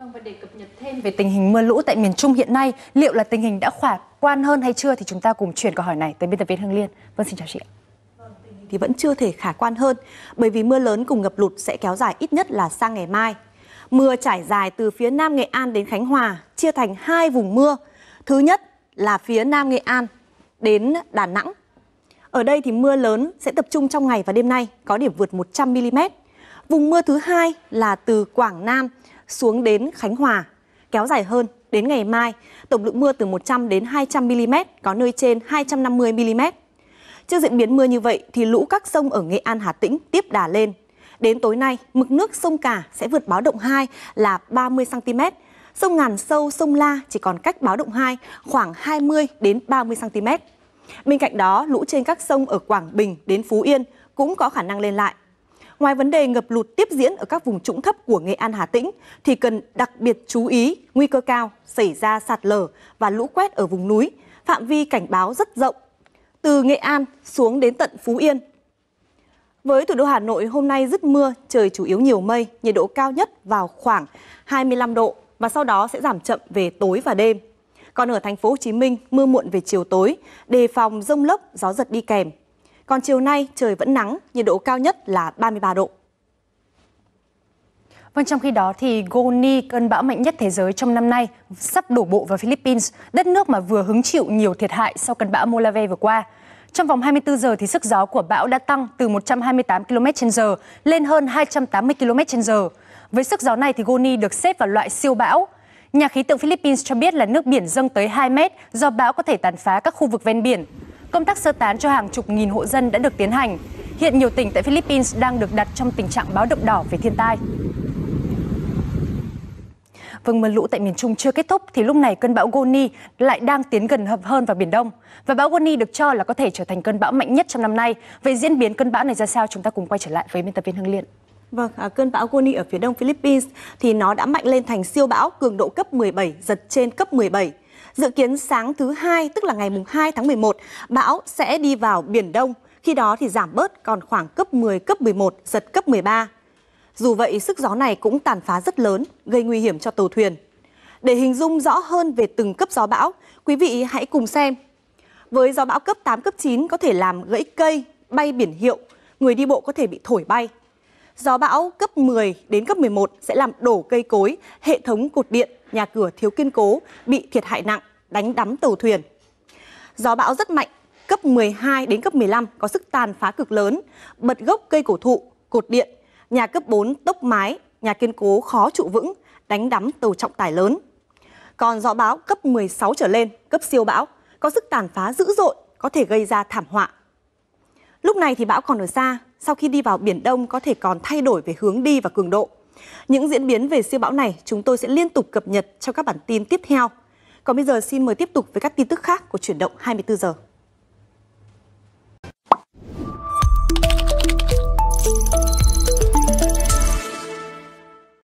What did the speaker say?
Vâng, và để cập nhật thêm về tình hình mưa lũ tại miền Trung hiện nay, liệu là tình hình đã khả quan hơn hay chưa thì chúng ta cùng chuyển câu hỏi này tới biên tập viên Hương Liên. Vâng, xin chào chị vâng, thì vẫn chưa thể khả quan hơn bởi vì mưa lớn cùng ngập lụt sẽ kéo dài ít nhất là sang ngày mai. Mưa trải dài từ phía Nam Nghệ An đến Khánh Hòa chia thành hai vùng mưa. Thứ nhất là phía Nam Nghệ An đến Đà Nẵng. Ở đây thì mưa lớn sẽ tập trung trong ngày và đêm nay có điểm vượt 100 mm. Vùng mưa thứ hai là từ Quảng Nam xuống đến Khánh Hòa, kéo dài hơn đến ngày mai, tổng lượng mưa từ 100 đến 200 mm, có nơi trên 250 mm. Trước diễn biến mưa như vậy thì lũ các sông ở Nghệ An Hà Tĩnh tiếp đà lên. Đến tối nay, mực nước sông Cả sẽ vượt báo động 2 là 30 cm. Sông Ngàn Sâu, sông La chỉ còn cách báo động 2 khoảng 20 đến 30 cm. Bên cạnh đó, lũ trên các sông ở Quảng Bình đến Phú Yên cũng có khả năng lên lại. Ngoài vấn đề ngập lụt tiếp diễn ở các vùng trũng thấp của Nghệ An Hà Tĩnh thì cần đặc biệt chú ý nguy cơ cao xảy ra sạt lở và lũ quét ở vùng núi, phạm vi cảnh báo rất rộng từ Nghệ An xuống đến tận Phú Yên. Với thủ đô Hà Nội hôm nay rất mưa, trời chủ yếu nhiều mây, nhiệt độ cao nhất vào khoảng 25 độ và sau đó sẽ giảm chậm về tối và đêm. Còn ở thành phố Hồ Chí Minh, mưa muộn về chiều tối, đề phòng rông lốc, gió giật đi kèm. Còn chiều nay trời vẫn nắng, nhiệt độ cao nhất là 33 độ. Vâng, trong khi đó thì Goni, cơn bão mạnh nhất thế giới trong năm nay, sắp đổ bộ vào Philippines, đất nước mà vừa hứng chịu nhiều thiệt hại sau cơn bão Molave vừa qua. Trong vòng 24 giờ thì sức gió của bão đã tăng từ 128 km/h lên hơn 280 km/h. Với sức gió này thì Goni được xếp vào loại siêu bão. Nhà khí tượng Philippines cho biết là nước biển dâng tới 2 mét do bão có thể tàn phá các khu vực ven biển, Công tác sơ tán cho hàng chục nghìn hộ dân đã được tiến hành. Hiện nhiều tỉnh tại Philippines đang được đặt trong tình trạng báo động đỏ về thiên tai. Vâng, mưa lũ tại miền Trung chưa kết thúc thì lúc này cơn bão Goni lại đang tiến gần hợp hơn vào Biển Đông. Và bão Goni được cho là có thể trở thành cơn bão mạnh nhất trong năm nay. Vậy diễn biến cơn bão này ra sao? Chúng ta cùng quay trở lại với biên tập viên Hưng Liên. Vâng, à, cơn bão Goni ở phía đông Philippines thì nó đã mạnh lên thành siêu bão cường độ cấp 17, giật trên cấp 17. Dự kiến sáng thứ hai, tức là ngày mùng 2 tháng 11, bão sẽ đi vào Biển Đông, khi đó thì giảm bớt còn khoảng cấp 10, cấp 11, giật cấp 13. Dù vậy, sức gió này cũng tàn phá rất lớn, gây nguy hiểm cho tàu thuyền. Để hình dung rõ hơn về từng cấp gió bão, quý vị hãy cùng xem. Với gió bão cấp 8, cấp 9 có thể làm gãy cây, bay biển hiệu, người đi bộ có thể bị thổi bay – Gió bão cấp 10 đến cấp 11 sẽ làm đổ cây cối, hệ thống cột điện, nhà cửa thiếu kiên cố, bị thiệt hại nặng, đánh đắm tàu thuyền. Gió bão rất mạnh, cấp 12 đến cấp 15 có sức tàn phá cực lớn, bật gốc cây cổ thụ, cột điện, nhà cấp 4 tốc mái, nhà kiên cố khó trụ vững, đánh đắm tàu trọng tải lớn. Còn gió bão cấp 16 trở lên, cấp siêu bão, có sức tàn phá dữ dội, có thể gây ra thảm họa. Lúc này thì bão còn ở xa, sau khi đi vào Biển Đông có thể còn thay đổi về hướng đi và cường độ. Những diễn biến về siêu bão này chúng tôi sẽ liên tục cập nhật trong các bản tin tiếp theo. Còn bây giờ xin mời tiếp tục với các tin tức khác của chuyển động 24 giờ.